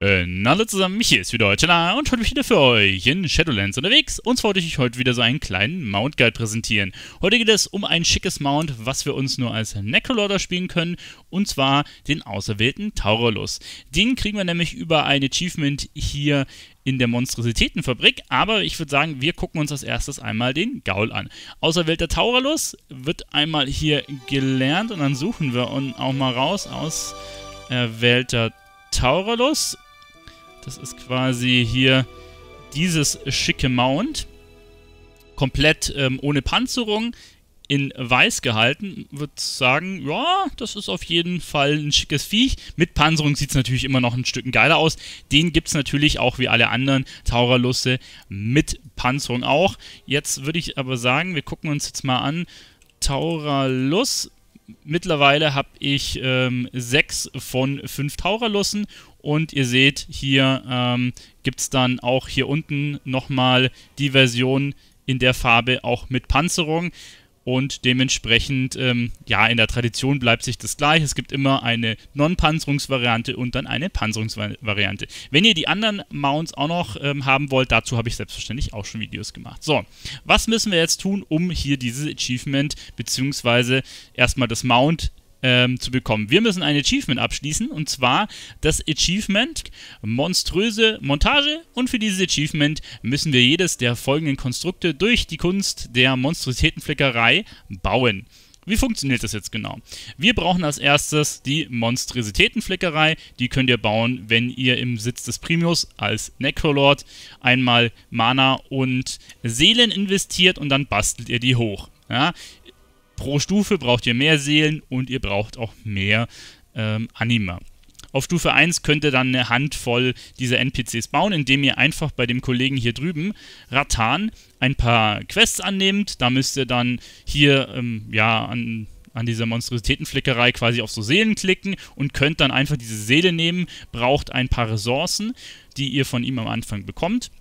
Äh, hallo zusammen, hier ist wieder heute da und heute bin ich wieder für euch in Shadowlands unterwegs. Und zwar wollte ich euch heute wieder so einen kleinen Mount Guide präsentieren. Heute geht es um ein schickes Mount, was wir uns nur als Necrolorder spielen können, und zwar den auserwählten Taurolus. Den kriegen wir nämlich über ein Achievement hier in der Monstrositätenfabrik, aber ich würde sagen, wir gucken uns als erstes einmal den Gaul an. Auserwählter Taurolus wird einmal hier gelernt und dann suchen wir auch mal raus, auserwählter Taurolus das ist quasi hier dieses schicke Mount. Komplett ähm, ohne Panzerung, in weiß gehalten. Würde sagen, ja, das ist auf jeden Fall ein schickes Viech. Mit Panzerung sieht es natürlich immer noch ein Stück geiler aus. Den gibt es natürlich auch wie alle anderen Tauralusse mit Panzerung auch. Jetzt würde ich aber sagen, wir gucken uns jetzt mal an. Tauralus mittlerweile habe ich ähm, sechs von fünf Taurerlussen und ihr seht, hier ähm, gibt es dann auch hier unten nochmal die Version in der Farbe auch mit Panzerung. Und dementsprechend, ähm, ja, in der Tradition bleibt sich das gleich. Es gibt immer eine Non-Panzerungsvariante und dann eine Panzerungsvariante. Wenn ihr die anderen Mounts auch noch ähm, haben wollt, dazu habe ich selbstverständlich auch schon Videos gemacht. So, was müssen wir jetzt tun, um hier dieses Achievement, beziehungsweise erstmal das Mount ähm, zu bekommen. Wir müssen ein Achievement abschließen und zwar das Achievement monströse Montage und für dieses Achievement müssen wir jedes der folgenden Konstrukte durch die Kunst der Monstrositätenflickerei bauen. Wie funktioniert das jetzt genau? Wir brauchen als erstes die Monstrositätenfleckerei. Die könnt ihr bauen, wenn ihr im Sitz des Primus als Necrolord einmal Mana und Seelen investiert und dann bastelt ihr die hoch. Ja, pro Stufe braucht ihr mehr Seelen und ihr braucht auch mehr ähm, Anima. Auf Stufe 1 könnt ihr dann eine Handvoll dieser NPCs bauen, indem ihr einfach bei dem Kollegen hier drüben, Rattan, ein paar Quests annehmt. Da müsst ihr dann hier ähm, ja, an, an dieser Monstrositätenflickerei quasi auf so Seelen klicken und könnt dann einfach diese Seele nehmen, braucht ein paar Ressourcen, die ihr von ihm am Anfang bekommt.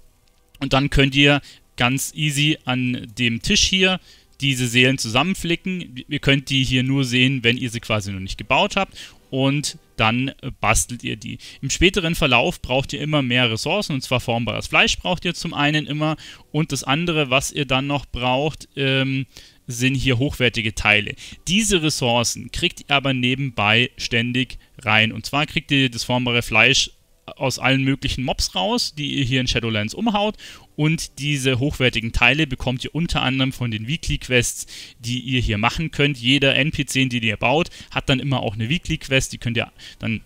Und dann könnt ihr ganz easy an dem Tisch hier diese Seelen zusammenflicken. Ihr könnt die hier nur sehen, wenn ihr sie quasi noch nicht gebaut habt und dann äh, bastelt ihr die. Im späteren Verlauf braucht ihr immer mehr Ressourcen, und zwar formbares Fleisch braucht ihr zum einen immer und das andere, was ihr dann noch braucht, ähm, sind hier hochwertige Teile. Diese Ressourcen kriegt ihr aber nebenbei ständig rein. Und zwar kriegt ihr das formbare Fleisch aus allen möglichen Mobs raus, die ihr hier in Shadowlands umhaut. Und diese hochwertigen Teile bekommt ihr unter anderem von den Weekly Quests, die ihr hier machen könnt. Jeder NPC, den ihr baut, hat dann immer auch eine Weekly Quest. Die könnt ihr dann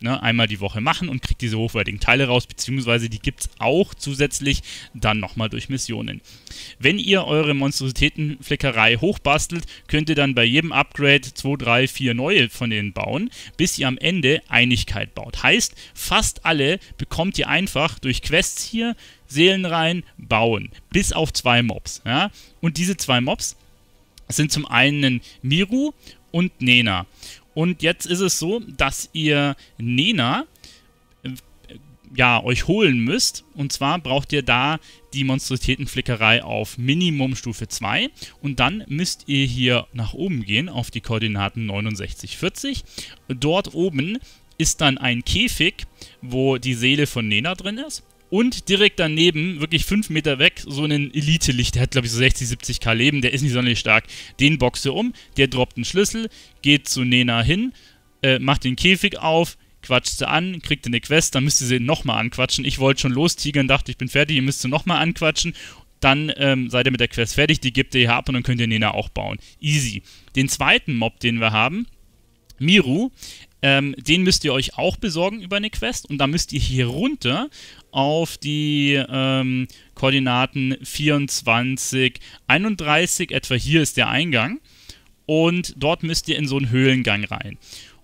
ne, einmal die Woche machen und kriegt diese hochwertigen Teile raus, beziehungsweise die gibt es auch zusätzlich dann nochmal durch Missionen. Wenn ihr eure Monstrositätenfleckerei hochbastelt, könnt ihr dann bei jedem Upgrade 2, 3, 4 neue von denen bauen, bis ihr am Ende Einigkeit baut. Heißt, fast alle bekommt ihr einfach durch Quests hier Seelen rein, bauen, bis auf zwei Mobs. Ja? Und diese zwei Mobs sind zum einen Miru und Nena. Und jetzt ist es so, dass ihr Nena äh, ja, euch holen müsst. Und zwar braucht ihr da die Monstrositätenflickerei auf Minimum Stufe 2. Und dann müsst ihr hier nach oben gehen auf die Koordinaten 69, 40. Dort oben ist dann ein Käfig, wo die Seele von Nena drin ist. Und direkt daneben, wirklich fünf Meter weg, so einen Elite-Licht. Der hat, glaube ich, so 60, 70k Leben. Der ist nicht sonderlich stark. Den boxt er um. Der droppt einen Schlüssel, geht zu Nena hin, äh, macht den Käfig auf, quatscht sie an, kriegt eine Quest. Dann müsst ihr sie nochmal anquatschen. Ich wollte schon los, lostigern, dachte, ich bin fertig. Ihr müsst sie nochmal anquatschen. Dann ähm, seid ihr mit der Quest fertig. Die gebt ihr hier ab und dann könnt ihr Nena auch bauen. Easy. Den zweiten Mob, den wir haben, Miru, ähm, den müsst ihr euch auch besorgen über eine Quest und da müsst ihr hier runter auf die ähm, Koordinaten 24, 31, etwa hier ist der Eingang und dort müsst ihr in so einen Höhlengang rein.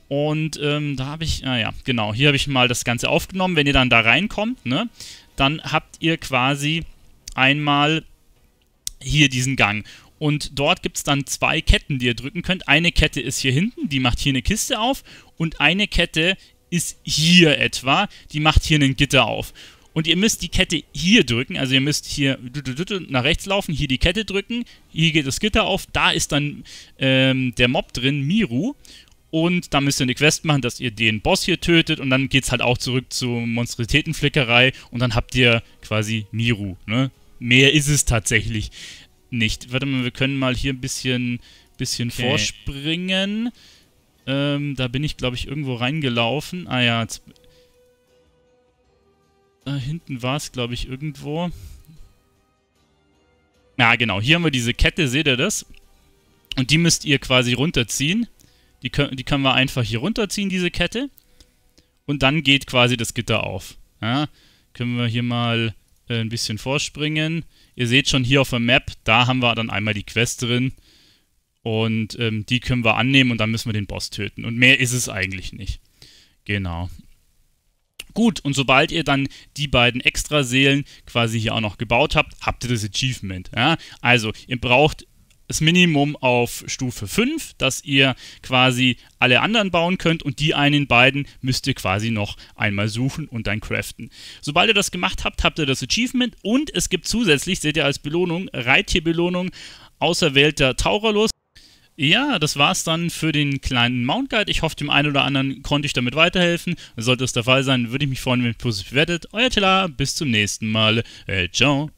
Und ähm, da habe ich, naja, ah genau, hier habe ich mal das Ganze aufgenommen. Wenn ihr dann da reinkommt, ne, dann habt ihr quasi einmal hier diesen Gang. Und dort gibt es dann zwei Ketten, die ihr drücken könnt. Eine Kette ist hier hinten, die macht hier eine Kiste auf. Und eine Kette ist hier etwa, die macht hier ein Gitter auf. Und ihr müsst die Kette hier drücken, also ihr müsst hier nach rechts laufen, hier die Kette drücken, hier geht das Gitter auf, da ist dann ähm, der Mob drin, Miru. Und da müsst ihr eine Quest machen, dass ihr den Boss hier tötet und dann geht es halt auch zurück zur Monstritätenflickerei und dann habt ihr quasi Miru, ne? Mehr ist es tatsächlich nicht. Warte mal, wir können mal hier ein bisschen, bisschen okay. vorspringen. Ähm, da bin ich, glaube ich, irgendwo reingelaufen. Ah ja, jetzt, da ah, hinten war es, glaube ich, irgendwo. Ja, genau. Hier haben wir diese Kette, seht ihr das? Und die müsst ihr quasi runterziehen. Die können, die können wir einfach hier runterziehen, diese Kette. Und dann geht quasi das Gitter auf. Ja, können wir hier mal äh, ein bisschen vorspringen. Ihr seht schon hier auf der Map, da haben wir dann einmal die Quest drin. Und ähm, die können wir annehmen und dann müssen wir den Boss töten. Und mehr ist es eigentlich nicht. Genau. Gut, und sobald ihr dann die beiden Extra-Seelen quasi hier auch noch gebaut habt, habt ihr das Achievement. Ja? Also, ihr braucht das Minimum auf Stufe 5, dass ihr quasi alle anderen bauen könnt und die einen beiden müsst ihr quasi noch einmal suchen und dann craften. Sobald ihr das gemacht habt, habt ihr das Achievement und es gibt zusätzlich, seht ihr als Belohnung, Reittierbelohnung, auserwählter Taurerlos. Ja, das war's dann für den kleinen Mount Guide. Ich hoffe, dem einen oder anderen konnte ich damit weiterhelfen. Sollte es der Fall sein, würde ich mich freuen, wenn ihr positiv bewertet. Euer Tela, bis zum nächsten Mal. Äh, ciao.